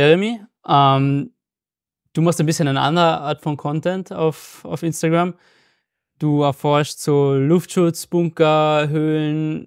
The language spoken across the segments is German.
Jeremy. Ähm, du machst ein bisschen eine andere Art von Content auf, auf Instagram. Du erforscht so Luftschutzbunker, Höhlen,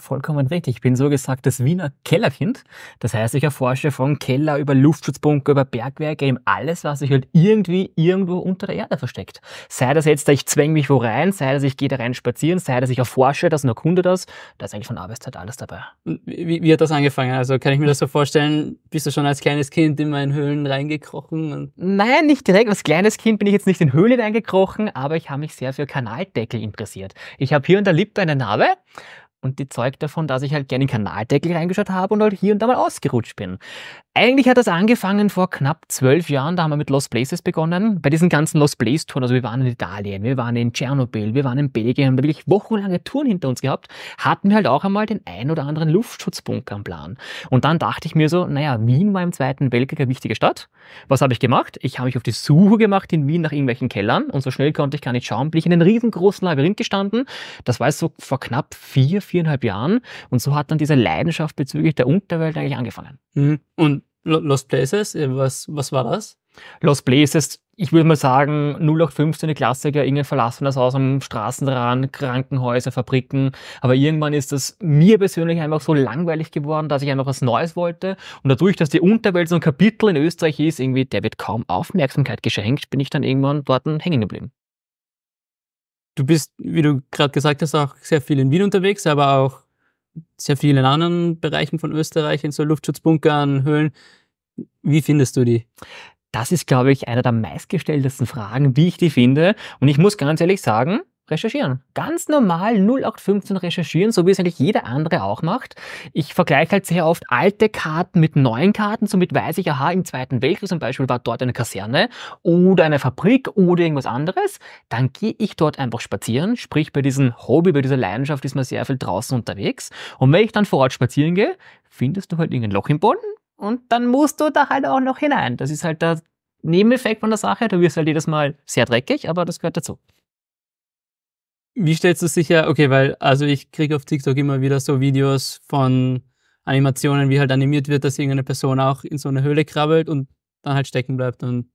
Vollkommen richtig. Ich bin so gesagt das Wiener Kellerkind. Das heißt, ich erforsche von Keller über Luftschutzbunker, über Bergwerke, eben alles, was sich halt irgendwie irgendwo unter der Erde versteckt. Sei das jetzt, ich zwänge mich wo rein, sei das, ich gehe da rein spazieren, sei das, ich erforsche das und erkunde das. Da ist eigentlich von Arbeitszeit alles dabei. Wie, wie, hat das angefangen? Also kann ich mir das so vorstellen, bist du schon als kleines Kind in meinen Höhlen reingekrochen? Nein, nicht direkt. Als kleines Kind bin ich jetzt nicht in Höhlen reingekrochen, aber ich habe mich sehr für Kanaldeckel interessiert. Ich habe hier und da Lippe eine Narbe und die zeugt davon, dass ich halt gerne in den Kanaldeckel reingeschaut habe und halt hier und da mal ausgerutscht bin. Eigentlich hat das angefangen vor knapp zwölf Jahren, da haben wir mit Lost Places begonnen. Bei diesen ganzen Lost Places Touren, also wir waren in Italien, wir waren in Tschernobyl, wir waren in Belgien, haben da wirklich wochenlange Touren hinter uns gehabt, hatten wir halt auch einmal den ein oder anderen Luftschutzbunker am Plan. Und dann dachte ich mir so, naja, Wien war im Zweiten Weltkrieg eine wichtige Stadt. Was habe ich gemacht? Ich habe mich auf die Suche gemacht in Wien nach irgendwelchen Kellern und so schnell konnte ich gar nicht schauen, bin ich in einem riesengroßen Labyrinth gestanden. Das war jetzt so vor knapp vier, viereinhalb Jahren. Und so hat dann diese Leidenschaft bezüglich der Unterwelt eigentlich angefangen. Mhm. Und Lost Places, äh, was, was war das? Lost Places, ich würde mal sagen, 0815 Klassiker, irgendein verlassenes Haus am Straßenrand, Krankenhäuser, Fabriken. Aber irgendwann ist das mir persönlich einfach so langweilig geworden, dass ich einfach was Neues wollte. Und dadurch, dass die Unterwelt so ein Kapitel in Österreich ist, irgendwie, der wird kaum Aufmerksamkeit geschenkt, bin ich dann irgendwann dort hängen geblieben du bist, wie du gerade gesagt hast, auch sehr viel in Wien unterwegs, aber auch sehr viel in anderen Bereichen von Österreich, in so Luftschutzbunkern, Höhlen. Wie findest du die? Das ist, glaube ich, einer der meistgestelltesten Fragen, wie ich die finde. Und ich muss ganz ehrlich sagen, recherchieren. Ganz normal 0815 recherchieren, so wie es eigentlich jeder andere auch macht. Ich vergleiche halt sehr oft alte Karten mit neuen Karten. Somit weiß ich, aha, im Zweiten Weltkrieg zum Beispiel war dort eine Kaserne oder eine Fabrik oder irgendwas anderes. Dann gehe ich dort einfach spazieren, sprich bei diesem Hobby, bei dieser Leidenschaft ist man sehr viel draußen unterwegs. Und wenn ich dann vor Ort spazieren gehe, findest du halt irgendein Loch im Boden. Und dann musst du da halt auch noch hinein. Das ist halt der Nebeneffekt von der Sache. Du wirst halt jedes Mal sehr dreckig, aber das gehört dazu. Wie stellst du sicher, okay, weil, also ich kriege auf TikTok immer wieder so Videos von Animationen, wie halt animiert wird, dass irgendeine Person auch in so eine Höhle krabbelt und dann halt stecken bleibt und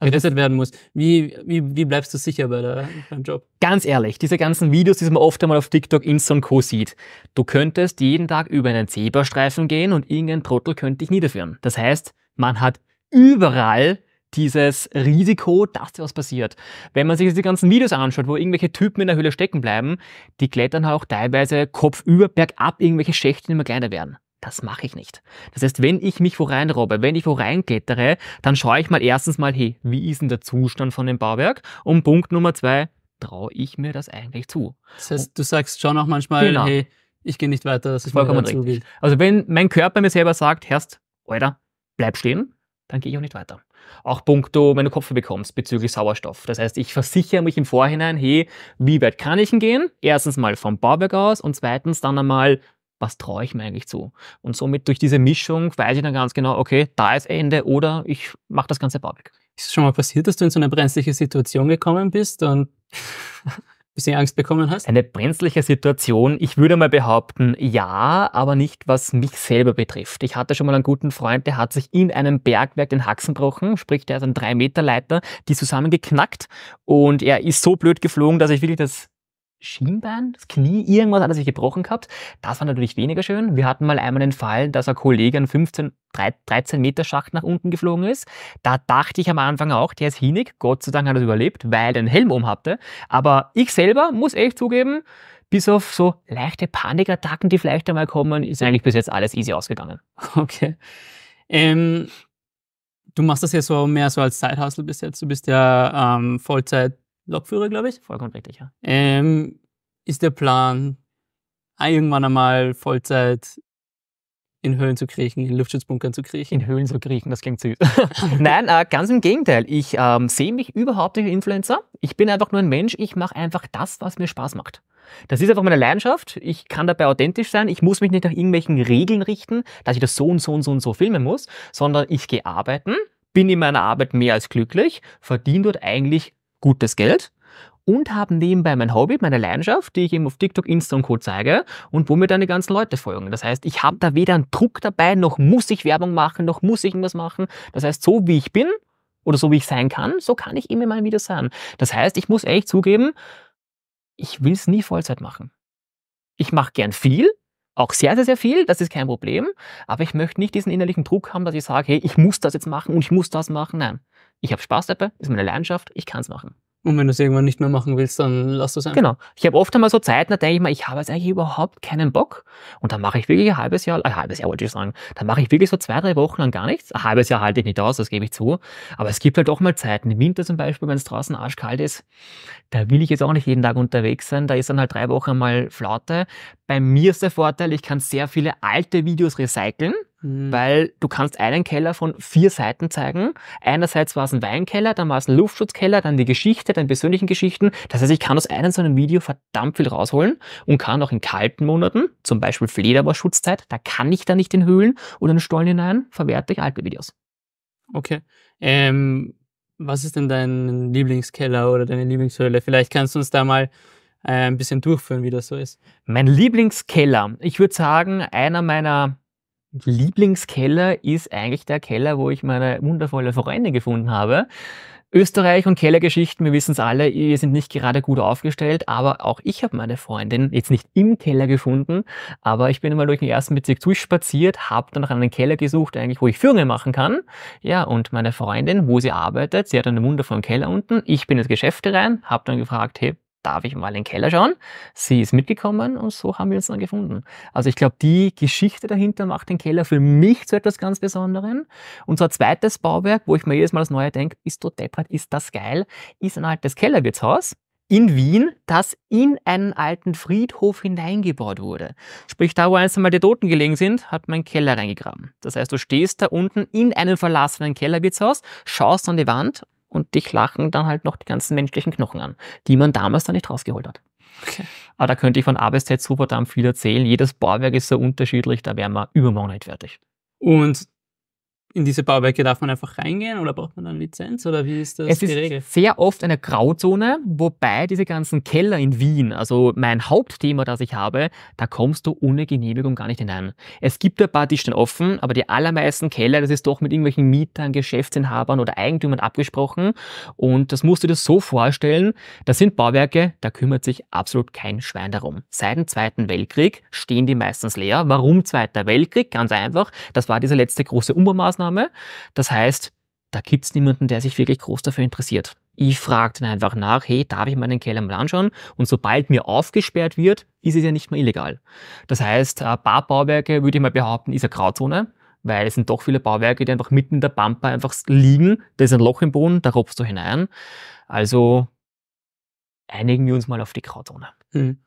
also gerettet werden muss. Wie, wie, wie bleibst du sicher bei der, beim Job? Ganz ehrlich, diese ganzen Videos, die man oft einmal auf TikTok, Insta und Co. sieht, du könntest jeden Tag über einen Zebrastreifen gehen und irgendein Trottel könnte dich niederführen. Das heißt, man hat überall dieses Risiko, dass dir was passiert. Wenn man sich jetzt die ganzen Videos anschaut, wo irgendwelche Typen in der Höhle stecken bleiben, die klettern auch teilweise kopfüber, bergab irgendwelche Schächte, die immer kleiner werden. Das mache ich nicht. Das heißt, wenn ich mich wo reinrobbe, wenn ich wo reinklettere, dann schaue ich mal erstens mal, hey, wie ist denn der Zustand von dem Bauwerk? Und Punkt Nummer zwei, traue ich mir das eigentlich zu? Das heißt, du sagst schon auch manchmal, genau. hey, ich gehe nicht weiter, das ist vollkommen richtig. Also wenn mein Körper mir selber sagt, Herst, Alter, bleib stehen, dann gehe ich auch nicht weiter. Auch punkto, wenn du Kopf bekommst bezüglich Sauerstoff. Das heißt, ich versichere mich im Vorhinein, hey, wie weit kann ich denn gehen? Erstens mal vom Bauwerk aus und zweitens dann einmal, was traue ich mir eigentlich zu? Und somit durch diese Mischung weiß ich dann ganz genau, okay, da ist Ende oder ich mache das ganze Bauwerk. Ist es schon mal passiert, dass du in so eine brenzliche Situation gekommen bist und bisschen Angst bekommen hast? Eine brenzliche Situation. Ich würde mal behaupten, ja, aber nicht was mich selber betrifft. Ich hatte schon mal einen guten Freund, der hat sich in einem Bergwerk den Haxen gebrochen, sprich der hat einen 3 Meter Leiter, die zusammengeknackt und er ist so blöd geflogen, dass ich wirklich das Schienbein, das Knie, irgendwas hat er sich gebrochen gehabt. Das war natürlich weniger schön. Wir hatten mal einmal den Fall, dass ein Kollege einen 15, 13 Meter Schacht nach unten geflogen ist. Da dachte ich am Anfang auch, der ist hinig. Gott sei Dank hat er das überlebt, weil er einen Helm um hatte. Aber ich selber muss echt zugeben, bis auf so leichte Panikattacken, die vielleicht einmal kommen, ist eigentlich bis jetzt alles easy ausgegangen. Okay. Ähm, du machst das ja so mehr so als Zeithassel bis jetzt. Du bist ja ähm, Vollzeit Lokführer, glaube ich. Vollkommen richtig, ja. Ähm, ist der Plan, irgendwann einmal Vollzeit in Höhlen zu kriechen, in Luftschutzbunkern zu kriechen. In Höhlen zu kriechen, das klingt süß. Nein, äh, ganz im Gegenteil. Ich ähm, sehe mich überhaupt nicht als Influencer. Ich bin einfach nur ein Mensch. Ich mache einfach das, was mir Spaß macht. Das ist einfach meine Leidenschaft. Ich kann dabei authentisch sein. Ich muss mich nicht nach irgendwelchen Regeln richten, dass ich das so und so und so und so filmen muss, sondern ich gehe arbeiten, bin in meiner Arbeit mehr als glücklich, verdiene dort eigentlich gutes Geld und habe nebenbei mein Hobby, meine Leidenschaft, die ich eben auf TikTok, Insta und Co. zeige und wo mir dann die ganzen Leute folgen. Das heißt, ich habe da weder einen Druck dabei, noch muss ich Werbung machen, noch muss ich irgendwas machen. Das heißt, so wie ich bin oder so wie ich sein kann, so kann ich immer mal wieder sein. Das heißt, ich muss ehrlich zugeben, ich will es nie Vollzeit machen. Ich mache gern viel, auch sehr, sehr, sehr viel, das ist kein Problem, aber ich möchte nicht diesen innerlichen Druck haben, dass ich sage, hey, ich muss das jetzt machen und ich muss das machen. Nein ich habe Spaß dabei, ist meine Leidenschaft, ich kann es machen. Und wenn du es irgendwann nicht mehr machen willst, dann lass es einfach. Genau. Ich habe oft einmal so Zeiten, da denke ich mal, ich habe jetzt eigentlich überhaupt keinen Bock. Und dann mache ich wirklich ein halbes Jahr, ein halbes Jahr wollte ich sagen, dann mache ich wirklich so zwei, drei Wochen lang gar nichts. Ein halbes Jahr halte ich nicht aus, das gebe ich zu. Aber es gibt halt auch mal Zeiten, im Winter zum Beispiel, wenn es draußen arschkalt ist, da will ich jetzt auch nicht jeden Tag unterwegs sein. Da ist dann halt drei Wochen mal Flaute. Bei mir ist der Vorteil, ich kann sehr viele alte Videos recyceln. Mhm. Weil du kannst einen Keller von vier Seiten zeigen. Einerseits war es ein Weinkeller, dann war es ein Luftschutzkeller, dann die Geschichte, deine persönlichen Geschichten. Das heißt, ich kann aus einem so einem Video verdammt viel rausholen und kann auch in kalten Monaten, zum Beispiel Fledermaus-Schutzzeit, da kann ich da nicht in Höhlen oder in Stollen hinein, verwerte ich alte Videos. Okay. Ähm, was ist denn dein Lieblingskeller oder deine Lieblingshöhle? Vielleicht kannst du uns da mal äh, ein bisschen durchführen, wie das so ist. Mein Lieblingskeller. Ich würde sagen, einer meiner Lieblingskeller ist eigentlich der Keller, wo ich meine wundervolle Freundin gefunden habe. Österreich und Kellergeschichten, wir wissen es alle, wir sind nicht gerade gut aufgestellt, aber auch ich habe meine Freundin jetzt nicht im Keller gefunden, aber ich bin immer durch den ersten Bezirk durchspaziert, habe dann nach einem Keller gesucht, eigentlich, wo ich Führungen machen kann. Ja, und meine Freundin, wo sie arbeitet, sie hat einen wundervollen Keller unten. Ich bin ins Geschäft rein, habe dann gefragt, hey, darf ich mal in den Keller schauen. Sie ist mitgekommen und so haben wir uns dann gefunden. Also ich glaube, die Geschichte dahinter macht den Keller für mich zu etwas ganz Besonderem. Unser zweites Bauwerk, wo ich mir jedes Mal das Neue denke, ist so deppert, ist das geil, ist ein altes Kellerwirtshaus in Wien, das in einen alten Friedhof hineingebaut wurde. Sprich, da wo einst einmal die Toten gelegen sind, hat man einen Keller reingegraben. Das heißt, du stehst da unten in einem verlassenen Kellerwirtshaus, schaust an die Wand und dich lachen dann halt noch die ganzen menschlichen Knochen an, die man damals da nicht rausgeholt hat. Okay. Aber ah, da könnte ich von A bis Z super viel erzählen. Jedes Bauwerk ist so unterschiedlich, da wären wir übermorgen nicht fertig. Und in diese Bauwerke darf man einfach reingehen oder braucht man dann Lizenz oder wie ist das es ist Sehr oft eine Grauzone, wobei diese ganzen Keller in Wien, also mein Hauptthema, das ich habe, da kommst du ohne Genehmigung gar nicht hinein. Es gibt ein paar, Tischten offen, aber die allermeisten Keller, das ist doch mit irgendwelchen Mietern, Geschäftsinhabern oder Eigentümern abgesprochen und das musst du dir so vorstellen, das sind Bauwerke, da kümmert sich absolut kein Schwein darum. Seit dem Zweiten Weltkrieg stehen die meistens leer. Warum Zweiter Weltkrieg? Ganz einfach, das war diese letzte große Umbaumaßnahme Ausnahme. Das heißt, da gibt es niemanden, der sich wirklich groß dafür interessiert. Ich frage dann einfach nach, hey, darf ich meinen Keller mal anschauen? Und sobald mir aufgesperrt wird, ist es ja nicht mehr illegal. Das heißt, ein paar Bauwerke, würde ich mal behaupten, ist eine Grauzone, weil es sind doch viele Bauwerke, die einfach mitten in der Pampa einfach liegen. Da ist ein Loch im Boden, da robst du hinein. Also einigen wir uns mal auf die Grauzone. Mhm.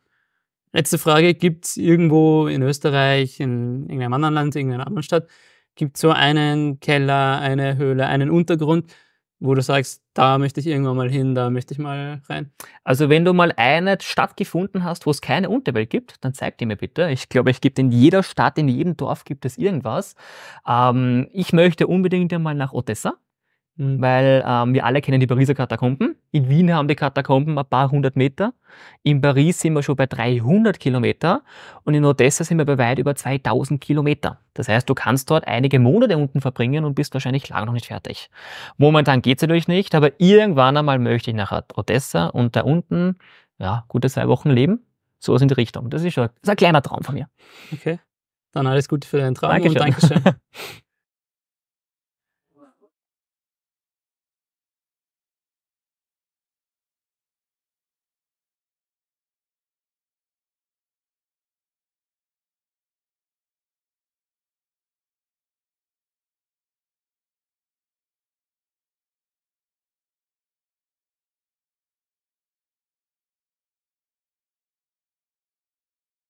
Letzte Frage, gibt es irgendwo in Österreich, in irgendeinem anderen Land, in irgendeiner anderen Stadt, Gibt so einen Keller, eine Höhle, einen Untergrund, wo du sagst, da möchte ich irgendwann mal hin, da möchte ich mal rein? Also wenn du mal eine Stadt gefunden hast, wo es keine Unterwelt gibt, dann zeig die mir bitte. Ich glaube, es gibt in jeder Stadt, in jedem Dorf gibt es irgendwas. Ähm, ich möchte unbedingt einmal nach Odessa. Mhm. weil ähm, wir alle kennen die Pariser Katakomben. In Wien haben die Katakomben ein paar hundert Meter. In Paris sind wir schon bei 300 Kilometer und in Odessa sind wir bei weit über 2000 Kilometer. Das heißt, du kannst dort einige Monate unten verbringen und bist wahrscheinlich lange noch nicht fertig. Momentan geht es natürlich nicht, aber irgendwann einmal möchte ich nach Odessa und da unten, ja, gute zwei Wochen leben. So was in die Richtung. Das ist, schon, das ist ein kleiner Traum von mir. Okay. Dann alles Gute für deinen Traum Dankeschön. und Dankeschön.